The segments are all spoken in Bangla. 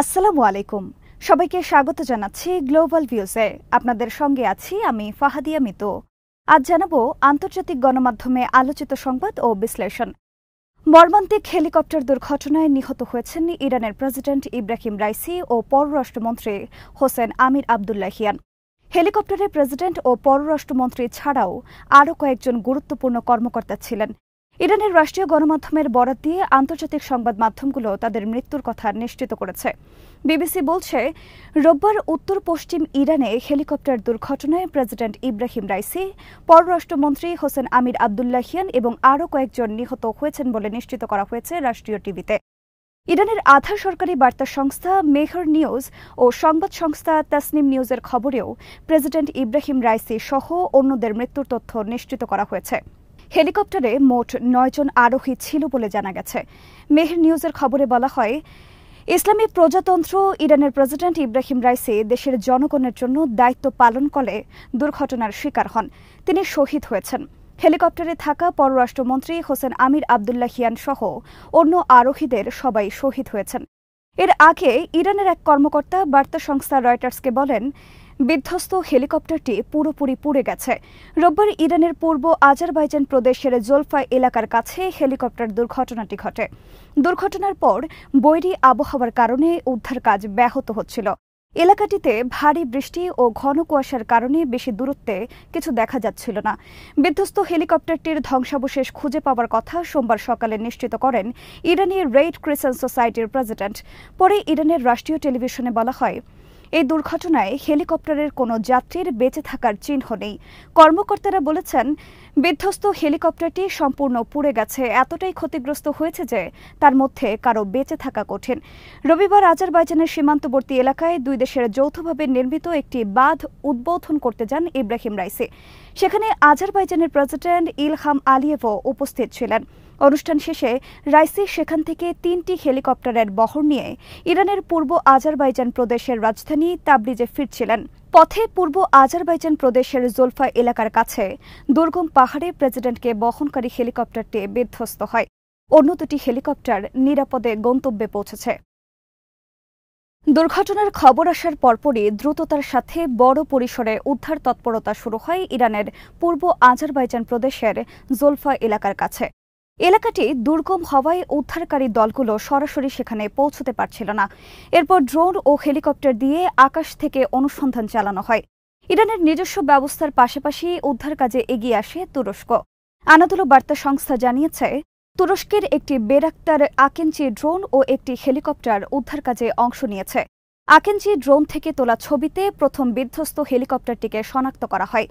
আসসালামু আলাইকুম সবাইকে স্বাগত জানাচ্ছি গ্লোবাল ভিউজে আপনাদের সঙ্গে আছি আমি ফাহাদিয়া মিত আজ জানাব আন্তর্জাতিক গণমাধ্যমে আলোচিত সংবাদ ও বিশ্লেষণ মর্মান্তিক হেলিকপ্টার দুর্ঘটনায় নিহত হয়েছেন ইরানের প্রেসিডেন্ট ইব্রাহিম রাইসি ও পররাষ্ট্রমন্ত্রী হোসেন আমির আবদুল্লাহিয়ান হেলিকপ্টারে প্রেসিডেন্ট ও পররাষ্ট্রমন্ত্রী ছাড়াও আরও কয়েকজন গুরুত্বপূর্ণ কর্মকর্তা ছিলেন ইরানের রাষ্ট্রীয় গণমাধ্যমের বরাত দিয়ে আন্তর্জাতিক সংবাদ মাধ্যমগুলো তাদের মৃত্যুর কথা নিশ্চিত করেছে বিবিসি বলছে রোববার উত্তর পশ্চিম ইরানে হেলিকপ্টার দুর্ঘটনায় প্রেসিডেন্ট ইব্রাহিম রাইসি পররাষ্ট্রমন্ত্রী হোসেন আমির আবদুল্লাহিয়ান এবং আরও কয়েকজন নিহত হয়েছেন বলে নিশ্চিত করা হয়েছে রাষ্ট্রীয় টিভিতে ইরানের আধা সরকারি বার্তা সংস্থা মেহর নিউজ ও সংবাদ সংস্থা তাসনিম নিউজের খবরেও প্রেসিডেন্ট ইব্রাহিম রাইসি সহ অন্যদের মৃত্যুর তথ্য নিশ্চিত করা হয়েছে হেলিকপ্টারে মোট নয়জন আরোহী ছিল বলে জানা গেছে মেহের নিউজের খবরে বলা হয় ইসলামী প্রজাতন্ত্র ইরানের প্রেসিডেন্ট ইব্রাহিম রাইসি দেশের জনগণের জন্য দায়িত্ব পালন করে দুর্ঘটনার শিকার হন তিনি শহীদ হয়েছেন হেলিকপ্টারে থাকা পররাষ্ট্রমন্ত্রী হোসেন আমির হিয়ান সহ অন্য আরোহীদের সবাই শহীদ হয়েছেন এর আগে ইরানের এক কর্মকর্তা বার্তা সংস্থা রয়টার্সকে বলেন বিধ্বস্ত হেলিকপ্টারটি পুরোপুরি পুড়ে গেছে রোববার ইরানের পূর্ব আজারবাইজান প্রদেশের জোলফাই এলাকার কাছে হেলিকপ্টার দুর্ঘটনাটি ঘটে দুর্ঘটনার পর বৈরী আবহাওয়ার কারণে উদ্ধার কাজ ব্যাহত হচ্ছিল এলাকাটিতে ভারী বৃষ্টি ও ঘন কুয়াশার কারণে বেশি দূরত্বে কিছু দেখা যাচ্ছিল না বিধ্বস্ত হেলিকপ্টারটির ধ্বংসাবশেষ খুঁজে পাওয়ার কথা সোমবার সকালে নিশ্চিত করেন ইরানের রেড ক্রিসেন্ট সোসাইটির প্রেসিডেন্ট পরে ইরানের রাষ্ট্রীয় টেলিভিশনে বলা হয় এই দুর্ঘটনায় হেলিকপ্টারের কোনো যাত্রীর বেঁচে থাকার চিহ্ন নেই কর্মকর্তারা বলেছেন বিধ্বস্ত হেলিকপ্টারটি সম্পূর্ণ পুড়ে গেছে এতটাই ক্ষতিগ্রস্ত হয়েছে যে তার মধ্যে কারো বেঁচে থাকা কঠিন রবিবার আজারবাইজানের সীমান্তবর্তী এলাকায় দুই দেশের যৌথভাবে নির্মিত একটি বাঁধ উদ্বোধন করতে যান ইব্রাহিম রাইসি সেখানে আজারবাইজানের প্রেসিডেন্ট ইলহাম আলিয়েভও উপস্থিত ছিলেন অনুষ্ঠান শেষে রাইসি সেখান থেকে তিনটি হেলিকপ্টারের বহর নিয়ে ইরানের পূর্ব আজারবাইজান প্রদেশের রাজধানী তাবরিজে ফিরছিলেন পথে পূর্ব আজারবাইজান প্রদেশের জোলফা এলাকার কাছে দুর্গম পাহাড়ে প্রেসিডেন্টকে বহনকারী হেলিকপ্টারটি বিধ্বস্ত হয় অন্য দুটি হেলিকপ্টার নিরাপদে গন্তব্যে পৌঁছেছে দুর্ঘটনার খবর আসার পরপরই দ্রুততার সাথে বড় পরিসরে উদ্ধার তৎপরতা শুরু হয় ইরানের পূর্ব আজারবাইজান প্রদেশের জোলফা এলাকার কাছে এলাকাটি দুর্গম হওয়ায় উদ্ধারকারী দলগুলো সরাসরি সেখানে পৌঁছতে পারছিল না এরপর ড্রোন ও হেলিকপ্টার দিয়ে আকাশ থেকে অনুসন্ধান চালানো হয় ইরানের নিজস্ব ব্যবস্থার পাশাপাশি উদ্ধার কাজে এগিয়ে আসে তুরস্ক আনাদুলো বার্তা সংস্থা জানিয়েছে তুরস্কের একটি বেরাক্তার আকেনচি ড্রোন ও একটি হেলিকপ্টার উদ্ধার কাজে অংশ নিয়েছে আকেঞ্চি ড্রোন থেকে তোলা ছবিতে প্রথম বিধ্বস্ত হেলিকপ্টারটিকে শনাক্ত করা হয়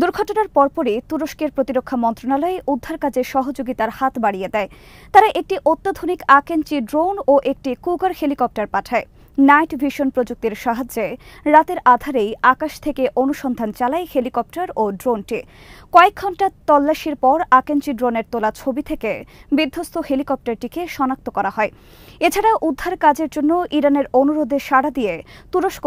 দুর্ঘটনার পরপরই তুরস্কের প্রতিরক্ষা মন্ত্রণালয় উদ্ধার কাজে সহযোগিতার হাত বাড়িয়ে দেয় তারা একটি অত্যাধুনিক আকেঞ্চি ড্রোন ও একটি কুকার হেলিকপ্টার পাঠায় নাইট ভিশন প্রযুক্তির সাহায্যে রাতের আধারেই আকাশ থেকে অনুসন্ধান চালায় হেলিকপ্টার ও ড্রোনটি কয়েক ঘন্টা তল্লাশির পর আকেঞ্চি ড্রোনের তোলা ছবি থেকে বিধ্বস্ত হেলিকপ্টারটিকে শনাক্ত করা হয় এছাড়া উদ্ধার কাজের জন্য ইরানের অনুরোধে সাড়া দিয়ে তুরস্ক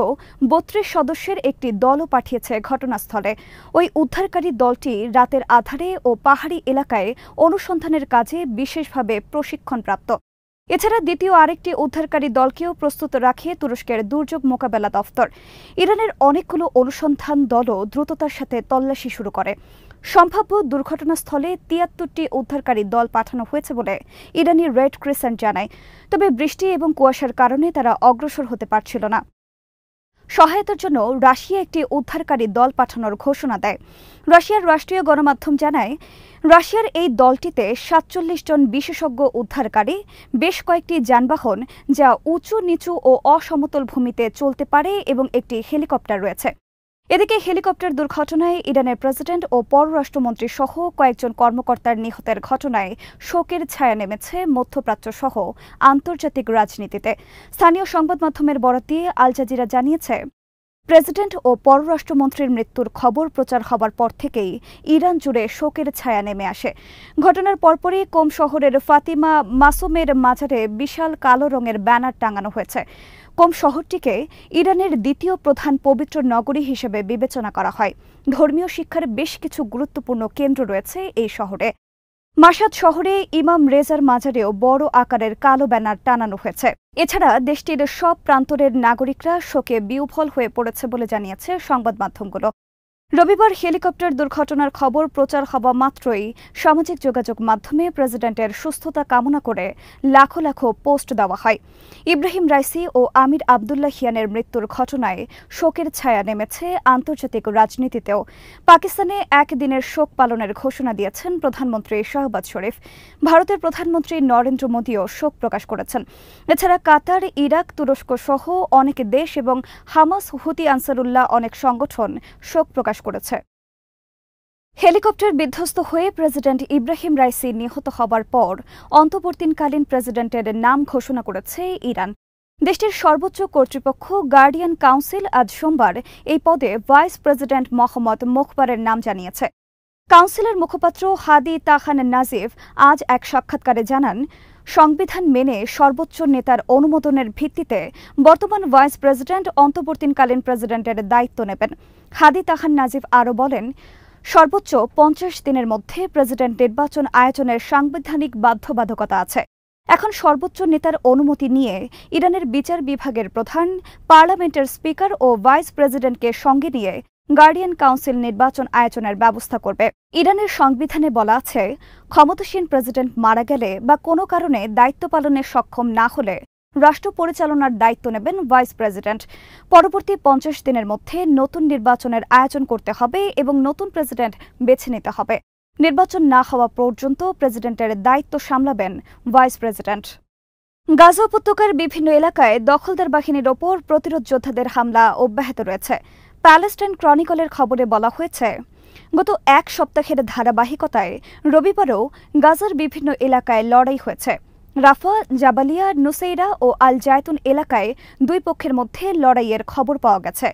বত্রিশ সদস্যের একটি দলও পাঠিয়েছে ঘটনাস্থলে ওই উদ্ধারকারী দলটি রাতের আধারে ও পাহাড়ি এলাকায় অনুসন্ধানের কাজে বিশেষভাবে প্রশিক্ষণপ্রাপ্ত এছাড়া দ্বিতীয় আরেকটি উদ্ধারকারী দলকেও প্রস্তুত রাখে তুরস্কের দুর্যোগ মোকাবেলা দফতর ইরানের অনেকগুলো অনুসন্ধান দলও দ্রুততার সাথে তল্লাশি শুরু করে সম্ভাব্য দুর্ঘটনাস্থলে তিয়াত্তরটি উদ্ধারকারী দল পাঠানো হয়েছে বলে ইরানি রেড ক্রিসেন্ট জানায় তবে বৃষ্টি এবং কুয়াশার কারণে তারা অগ্রসর হতে পারছিল না সহায়তার জন্য রাশিয়া একটি উদ্ধারকারী দল পাঠানোর ঘোষণা দেয় রাশিয়ার রাষ্ট্রীয় গণমাধ্যম জানায় রাশিয়ার এই দলটিতে সাতচল্লিশ জন বিশেষজ্ঞ উদ্ধারকারী বেশ কয়েকটি যানবাহন যা উঁচু নিচু ও অসমতল ভূমিতে চলতে পারে এবং একটি হেলিকপ্টার রয়েছে এদিকে হেলিকপ্টার দুর্ঘটনায় ইরানের প্রেসিডেন্ট ও পররাষ্ট্রমন্ত্রী সহ কয়েকজন কর্মকর্তার নিহতের ঘটনায় শোকের ছায়া নেমেছে মধ্যপ্রাচ্য সহ আন্তর্জাতিক রাজনীতিতে স্থানীয় সংবাদ মাধ্যমের বরাত দিয়ে আল জাজিরা জানিয়েছে প্রেসিডেন্ট ও পররাষ্ট্রমন্ত্রীর মৃত্যুর খবর প্রচার হবার পর থেকেই ইরান জুড়ে শোকের ছায়া নেমে আসে ঘটনার পরপরই কোম শহরের ফাতিমা মাসুমের মাঝারে বিশাল কালো রঙের ব্যানার টাঙানো হয়েছে কোম শহরটিকে ইরানের দ্বিতীয় প্রধান পবিত্র নগরী হিসেবে বিবেচনা করা হয় ধর্মীয় শিক্ষার বেশ কিছু গুরুত্বপূর্ণ কেন্দ্র রয়েছে এই শহরে মাসাদ শহরে ইমাম রেজার মাজারেও বড় আকারের কালো ব্যানার টানানো হয়েছে এছাড়া দেশটির সব প্রান্তরের নাগরিকরা শোকে বিউফল হয়ে পড়েছে বলে জানিয়েছে সংবাদ মাধ্যমগুলো রবিবার হেলিকপ্টার দুর্ঘটনার খবর প্রচার হওয়া মাত্রই সামাজিক যোগাযোগ মাধ্যমে প্রেসিডেন্টের সুস্থতা কামনা করে লাখো লাখো পোস্ট দেওয়া হয় ইব্রাহিম রাইসি ও আমির আবদুল্লাহ হিয়ানের মৃত্যুর ঘটনায় শোকের ছায়া নেমেছে আন্তর্জাতিক রাজনীতিতেও পাকিস্তানে একদিনের শোক পালনের ঘোষণা দিয়েছেন প্রধানমন্ত্রী শাহবাজ শরীফ ভারতের প্রধানমন্ত্রী নরেন্দ্র মোদীও শোক প্রকাশ করেছেন এছাড়া কাতার ইরাক তুরস্ক সহ অনেক দেশ এবং হামাস হুতি আনসারুল্লাহ অনেক সংগঠন শোক প্রকাশ প্রকাশ করেছে হেলিকপ্টার বিধ্বস্ত হয়ে প্রেসিডেন্ট ইব্রাহিম রাইসি নিহত হবার পর অন্তর্বর্তীকালীন প্রেসিডেন্টের নাম ঘোষণা করেছে ইরান দেশটির সর্বোচ্চ কর্তৃপক্ষ গার্ডিয়ান কাউন্সিল আজ সোমবার এই পদে ভাইস প্রেসিডেন্ট মোহাম্মদ মুখবারের নাম জানিয়েছে কাউন্সিলের মুখপাত্র হাদি তাহান নাজিফ আজ এক সাক্ষাৎকারে জানান সংবিধান মেনে সর্বোচ্চ নেতার অনুমোদনের ভিত্তিতে বর্তমান ভাইস প্রেসিডেন্ট অন্তর্বর্তীকালীন প্রেসিডেন্টের দায়িত্ব নেবেন হাদি তাহান নাজিফ আরও বলেন সর্বোচ্চ পঞ্চাশ দিনের মধ্যে প্রেসিডেন্ট নির্বাচন আয়োজনের সাংবিধানিক বাধ্যবাধকতা আছে এখন সর্বোচ্চ নেতার অনুমতি নিয়ে ইরানের বিচার বিভাগের প্রধান পার্লামেন্টের স্পিকার ও ভাইস প্রেসিডেন্টকে সঙ্গে নিয়ে গার্ডিয়ান কাউন্সিল নির্বাচন আয়োজনের ব্যবস্থা করবে ইরানের সংবিধানে বলা আছে ক্ষমতাসীন প্রেসিডেন্ট মারা গেলে বা কোনো কারণে দায়িত্ব পালনে সক্ষম না হলে রাষ্ট্র পরিচালনার দায়িত্ব নেবেন ভাইস প্রেসিডেন্ট পরবর্তী পঞ্চাশ দিনের মধ্যে নতুন নির্বাচনের আয়োজন করতে হবে এবং নতুন প্রেসিডেন্ট বেছে নিতে হবে নির্বাচন না হওয়া পর্যন্ত প্রেসিডেন্টের দায়িত্ব সামলাবেন ভাইস প্রেসিডেন্ট গাজা উপত্যকার বিভিন্ন এলাকায় দখলদার বাহিনীর ওপর প্রতিরোধ যোদ্ধাদের হামলা অব্যাহত রয়েছে প্যালেস্টাইন ক্রনিকলের খবরে বলা হয়েছে গত এক সপ্তাহের ধারাবাহিকতায় রবিবারও গাজার বিভিন্ন এলাকায় লড়াই হয়েছে রাফা জাবালিয়া নুসেইরা ও আল জায়তুন এলাকায় দুই পক্ষের মধ্যে লড়াইয়ের খবর পাওয়া গেছে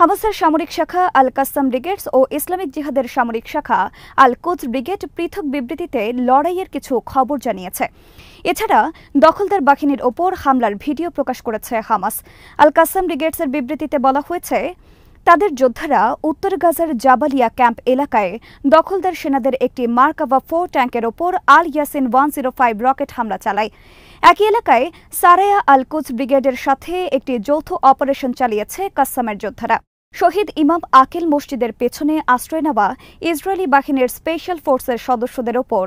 হামাসের সামরিক শাখা আল কাসাম ব্রিগেডস ও ইসলামিক জিহাদের সামরিক শাখা আল কোচ ব্রিগেড পৃথক বিবৃতিতে লড়াইয়ের কিছু খবর জানিয়েছে এছাড়া দখলদার বাহিনীর ওপর হামলার ভিডিও প্রকাশ করেছে হামাস আল কাস্তাম ব্রিগেডসের বিবৃতিতে বলা হয়েছে তাদের যোদ্ধারা উত্তর গাজার জাবালিয়া ক্যাম্প এলাকায় দখলদার সেনাদের একটি মার্কাভা ফোর ট্যাঙ্কের ওপর Al Yassin one zero five rocket হামলা চালায় একই এলাকায় সারায়া আল কুচ ব্রিগেডের সাথে একটি যৌথ অপারেশন চালিয়েছে কাসামের যোদ্ধারা শহীদ ইমাম আকিল মসজিদের পেছনে আশ্রয় নেওয়া ইসরায়েলি বাহিনীর স্পেশাল ফোর্সের সদস্যদের ওপর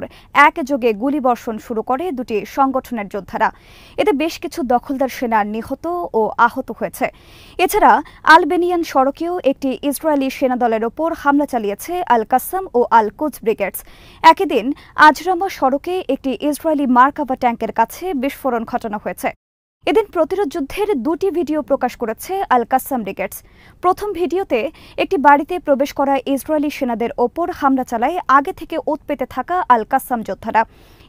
একযোগে গুলিবর্ষণ শুরু করে দুটি সংগঠনের যোদ্ধারা এতে বেশ কিছু দখলদার সেনার নিহত ও আহত হয়েছে এছাড়া আলবেনিয়ান সড়কেও একটি ইসরায়েলি সেনাদলের ওপর হামলা চালিয়েছে আল কাসাম ও আল কুজ ব্রিগেডস একই দিন আজরামা সড়কে একটি ইসরায়েলি মার্কাবা ট্যাঙ্কের কাছে বিস্ফোরণ ঘটানো হয়েছে এদিন প্রতিরোধ যুদ্ধের দুটি ভিডিও প্রকাশ করেছে আল কাসাম ব্রিগেডস প্রথম ভিডিওতে একটি বাড়িতে প্রবেশ করা ইসরায়েলি সেনাদের ওপর হামলা চালায় আগে থেকে ওত পেতে থাকা আল কাসাম যোদ্ধারা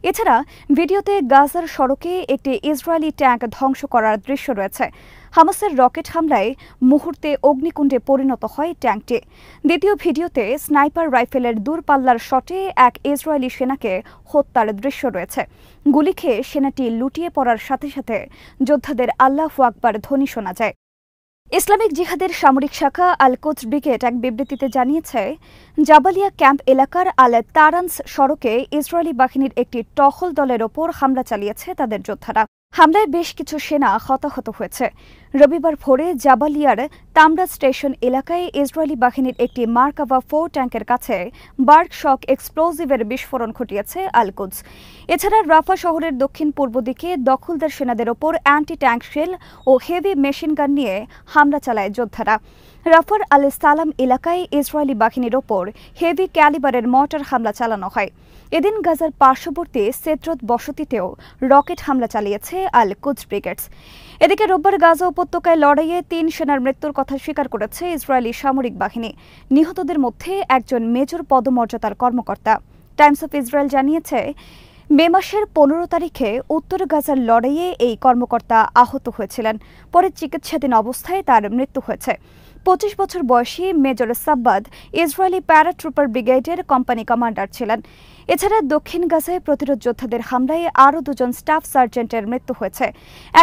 এছাড়া ভিডিওতে গাজার সড়কে একটি ইসরায়েলি ট্যাঙ্ক ধ্বংস করার দৃশ্য রয়েছে হামাসের রকেট হামলায় মুহূর্তে অগ্নিকুণ্ডে পরিণত হয় ট্যাঙ্কটি দ্বিতীয় ভিডিওতে স্নাইপার রাইফেলের দূরপাল্লার শটে এক ইসরায়েলি সেনাকে হত্যার দৃশ্য রয়েছে গুলি খেয়ে সেনাটি লুটিয়ে পড়ার সাথে সাথে যোদ্ধাদের আল্লাহ আকবার ধ্বনি শোনা যায় ইসলামিক জিহাদের সামরিক শাখা আল কোচ ব্রিগেড এক বিবৃতিতে জানিয়েছে জাবালিয়া ক্যাম্প এলাকার আল তারান্স সড়কে ইসরায়েলি বাহিনীর একটি টহল দলের ওপর হামলা চালিয়েছে তাদের যোদ্ধারা হামলায় বেশ কিছু সেনা হতাহত হয়েছে রবিবার ভোরে জাবালিয়ার তামরা স্টেশন এলাকায় ইসরায়েলি বাহিনীর একটি মার্কাভা ফোর ট্যাঙ্কের কাছে বার্ক শক এক্সপ্লোজিভের বিস্ফোরণ ঘটিয়েছে আলকুজ এছাড়া রাফা শহরের দক্ষিণ পূর্ব দিকে দখলদার সেনাদের ওপর অ্যান্টি ট্যাঙ্ক শেল ও হেভি মেশিন গান নিয়ে হামলা চালায় যোদ্ধারা রাফার আল সালাম এলাকায় ইসরায়েলি বাহিনীর ওপর হেভি ক্যালিবারের মর্টার হামলা চালানো হয় এদিন গাজার পার্শ্ববর্তী সেত্রত বসতিতেও রকেট হামলা চালিয়েছে আল কুজ ব্রিগেডস এদিকে রোববার গাজা উপত্যকায় লড়াইয়ে তিন সেনার মৃত্যুর কথা স্বীকার করেছে ইসরায়েলি সামরিক বাহিনী নিহতদের মধ্যে একজন মেজর পদমর্যাদার কর্মকর্তা টাইমস অফ ইসরায়েল জানিয়েছে মে মাসের পনেরো তারিখে উত্তর গাজার লড়াইয়ে এই কর্মকর্তা আহত হয়েছিলেন পরে চিকিৎসাধীন অবস্থায় তার মৃত্যু হয়েছে পঁচিশ বছর বয়সী মেজর সাব্বাদ ইসরায়েলি প্যারাট্রুপার ব্রিগেডের কোম্পানি কমান্ডার ছিলেন এছাড়া দক্ষিণ গাজায় প্রতিরোধ যোদ্ধাদের হামলায় আরও দুজন স্টাফ সার্জেন্টের মৃত্যু হয়েছে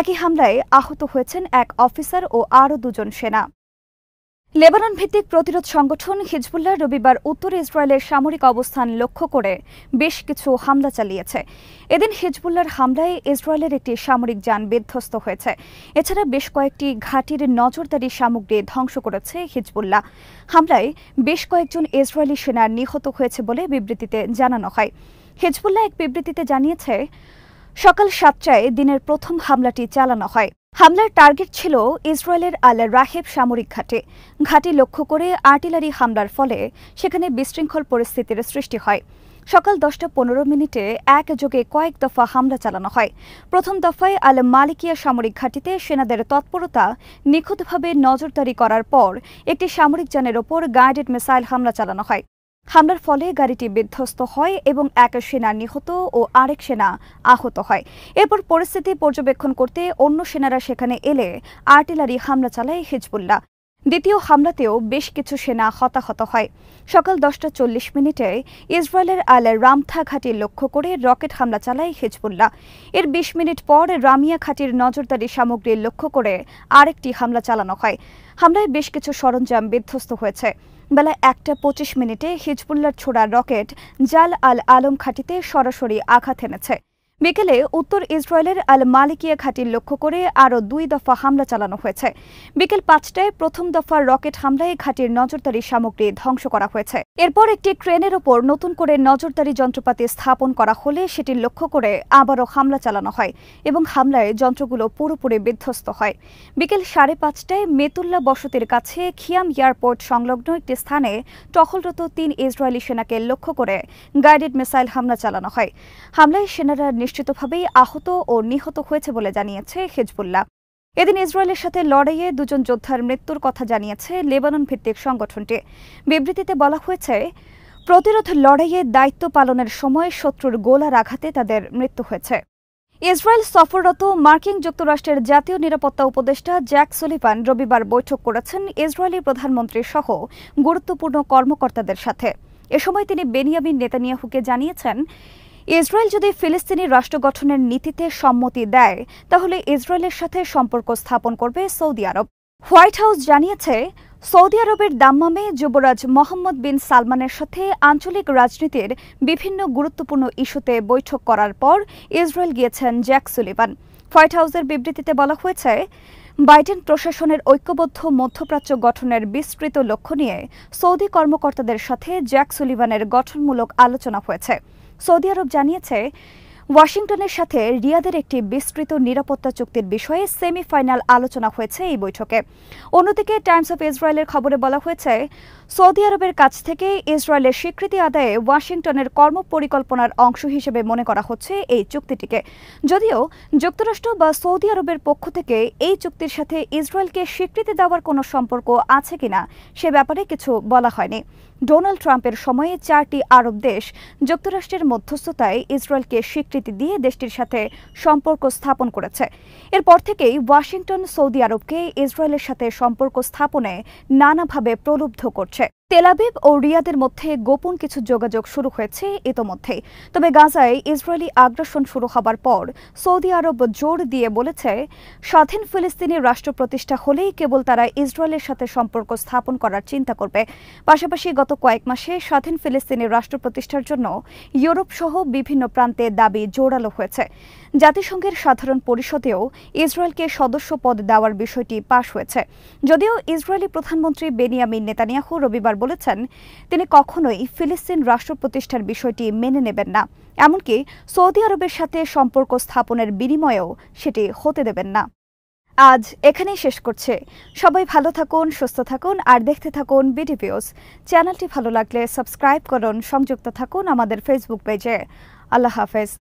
একই হামলায় আহত হয়েছেন এক অফিসার ও আরও দুজন সেনা লেবানন ভিত্তিক প্রতিরোধ সংগঠন হিজবুল্লাহ রবিবার উত্তর ইসরায়েলের সামরিক অবস্থান লক্ষ্য করে বেশ কিছু হামলা চালিয়েছে এদিন হিজবুল্লার হামলায় ইসরায়েলের একটি সামরিক যান বিধ্বস্ত হয়েছে এছাড়া বেশ কয়েকটি ঘাটির নজরদারি সামগ্রী ধ্বংস করেছে হিজবুল্লাহ হামলায় বেশ কয়েকজন ইসরায়েলি সেনা নিহত হয়েছে বলে বিবৃতিতে জানানো হয় হিজবুল্লাহ এক বিবৃতিতে জানিয়েছে সকাল সাতটায় দিনের প্রথম হামলাটি চালানো হয় হামলার টার্গেট ছিল ইসরায়েলের আল রাহেব সামরিক ঘাটে ঘাঁটি লক্ষ্য করে আর্টিলারি হামলার ফলে সেখানে বিশৃঙ্খল পরিস্থিতির সৃষ্টি হয় সকাল দশটা পনেরো মিনিটে একযোগে কয়েক দফা হামলা চালানো হয় প্রথম দফায় আল মালিকিয়া সামরিক ঘাঁটিতে সেনাদের তৎপরতা নিখুঁতভাবে নজরদারি করার পর একটি সামরিক যানের ওপর গাইডেড মিসাইল হামলা চালানো হয় হামলার ফলে গাড়িটি বিধ্বস্ত হয় এবং এক সেনা নিহত ও আরেক সেনা আহত হয় এরপর পরিস্থিতি পর্যবেক্ষণ করতে অন্য সেনারা সেখানে এলে আর্টিলারি হামলা চালায় হিজবুল্লাহ দ্বিতীয় হামলাতেও বেশ কিছু সেনা হতাহত হয় সকাল দশটা চল্লিশ মিনিটে ইসরায়েলের আলের রামথা ঘাঁটি লক্ষ্য করে রকেট হামলা চালায় হিজবুল্লাহ এর বিশ মিনিট পর রামিয়া ঘাটির নজরদারি সামগ্রী লক্ষ্য করে আরেকটি হামলা চালানো হয় হামলায় বেশ কিছু সরঞ্জাম বিধ্বস্ত হয়েছে বেলা একটা পঁচিশ মিনিটে হিজবুল্লার ছোড়া রকেট জাল আল আলম খাটিতে সরাসরি আঘাত এনেছে বিকেলে উত্তর ইসরায়েলের আল মালিকিয়া ঘাঁটি লক্ষ্য করে আরও দুই দফা হামলা চালানো হয়েছে বিকেল পাঁচটায় প্রথম দফার রকেট হামলায় ঘাঁটির নজরদারি সামগ্রী ধ্বংস করা হয়েছে এরপর একটি ক্রেনের ওপর নতুন করে নজরদারি যন্ত্রপাতি স্থাপন করা হলে সেটি লক্ষ্য করে আবারও হামলা চালানো হয় এবং হামলায় যন্ত্রগুলো পুরোপুরি বিধ্বস্ত হয় বিকেল সাড়ে পাঁচটায় মেতুল্লা বসতির কাছে খিয়াম এয়ারপোর্ট সংলগ্ন একটি স্থানে টহলরত তিন ইসরায়েলি সেনাকে লক্ষ্য করে গাইডেড মিসাইল হামলা চালানো হয় হামলায় সেনারা নিশ্চিতভাবেই আহত ও নিহত হয়েছে বলে জানিয়েছে হেজবুল্লাহ এদিন ইসরায়েলের সাথে লড়াইয়ে দুজন যোদ্ধার মৃত্যুর কথা জানিয়েছে লেবানন ভিত্তিক সংগঠনটি বিবৃতিতে বলা হয়েছে প্রতিরোধ লড়াইয়ে দায়িত্ব পালনের সময় শত্রুর গোলার আঘাতে তাদের মৃত্যু হয়েছে ইসরায়েল সফররত মার্কিন যুক্তরাষ্ট্রের জাতীয় নিরাপত্তা উপদেষ্টা জ্যাক সলিভান রবিবার বৈঠক করেছেন ইসরায়েলি প্রধানমন্ত্রী সহ গুরুত্বপূর্ণ কর্মকর্তাদের সাথে এ সময় তিনি বেনিয়ামিন নেতানিয়াহুকে জানিয়েছেন ইসরায়েল যদি ফিলিস্তিনি রাষ্ট্র গঠনের নীতিতে সম্মতি দেয় তাহলে ইসরায়েলের সাথে সম্পর্ক স্থাপন করবে সৌদি আরব হোয়াইট হাউস জানিয়েছে সৌদি আরবের দাম্মামে যুবরাজ মোহাম্মদ বিন সালমানের সাথে আঞ্চলিক রাজনীতির বিভিন্ন গুরুত্বপূর্ণ ইস্যুতে বৈঠক করার পর ইসরায়েল গিয়েছেন জ্যাক সুলিভান হোয়াইট হাউসের বিবৃতিতে বলা হয়েছে বাইডেন প্রশাসনের ঐক্যবদ্ধ মধ্যপ্রাচ্য গঠনের বিস্তৃত লক্ষ্য নিয়ে সৌদি কর্মকর্তাদের সাথে জ্যাক সুলিভানের গঠনমূলক আলোচনা হয়েছে সৌদি আরব জানিয়েছে ওয়াশিংটনের সাথে রিয়াদের একটি বিস্তৃত নিরাপত্তা চুক্তির বিষয়ে সেমিফাইনাল আলোচনা হয়েছে এই বৈঠকে অন্যদিকে টাইমস অফ ইসরায়েলের খবরে বলা হয়েছে সৌদি আরবের কাছ থেকে ইসরায়েলের স্বীকৃতি আদায়ে ওয়াশিংটনের কর্মপরিকল্পনার অংশ হিসেবে মনে করা হচ্ছে এই চুক্তিটিকে যদিও যুক্তরাষ্ট্র বা সৌদি আরবের পক্ষ থেকে এই চুক্তির সাথে ইসরায়েলকে স্বীকৃতি দেওয়ার কোনো সম্পর্ক আছে কিনা সে ব্যাপারে কিছু বলা হয়নি ডোনাল্ড ট্রাম্পের সময়ে চারটি আরব দেশ যুক্তরাষ্ট্রের মধ্যস্থতায় ইসরায়েলকে স্বীকৃতি স্বীকৃতি দিয়ে দেশটির সাথে সম্পর্ক স্থাপন করেছে এরপর থেকেই ওয়াশিংটন সৌদি আরবকে ইসরায়েলের সাথে সম্পর্ক স্থাপনে নানাভাবে প্রলুব্ধ করছে তেলাবিব ও রিয়াদের মধ্যে গোপন কিছু যোগাযোগ শুরু হয়েছে ইতোমধ্যে তবে গাজায় ইসরায়েলি আগ্রাসন শুরু হবার পর সৌদি আরব জোর দিয়ে বলেছে স্বাধীন ফিলিস্তিনি রাষ্ট্র প্রতিষ্ঠা হলেই কেবল তারা ইসরায়েলের সাথে সম্পর্ক স্থাপন করার চিন্তা করবে পাশাপাশি গত কয়েক মাসে স্বাধীন ফিলিস্তিনি রাষ্ট্র প্রতিষ্ঠার জন্য ইউরোপ সহ বিভিন্ন প্রান্তে দাবি জোরালো হয়েছে জাতিসংঘের সাধারণ পরিষদেও ইসরায়েলকে সদস্য পদ দেওয়ার বিষয়টি পাশ হয়েছে যদিও ইসরায়েলি প্রধানমন্ত্রী বেনিয়ামিন নেতানিয়াহু রবিবার বলেছেন তিনি কখনোই ফিলিস্তিন রাষ্ট্র প্রতিষ্ঠার বিষয়টি মেনে নেবেন না এমনকি সৌদি আরবের সাথে সম্পর্ক স্থাপনের বিনিময়েও সেটি হতে দেবেন না আজ এখানেই শেষ করছে সবাই ভালো থাকুন সুস্থ থাকুন আর দেখতে থাকুন বিডিপিওস চ্যানেলটি ভালো লাগলে সাবস্ক্রাইব করুন সংযুক্ত থাকুন আমাদের ফেসবুক পেজে আল্লাহ হাফেজ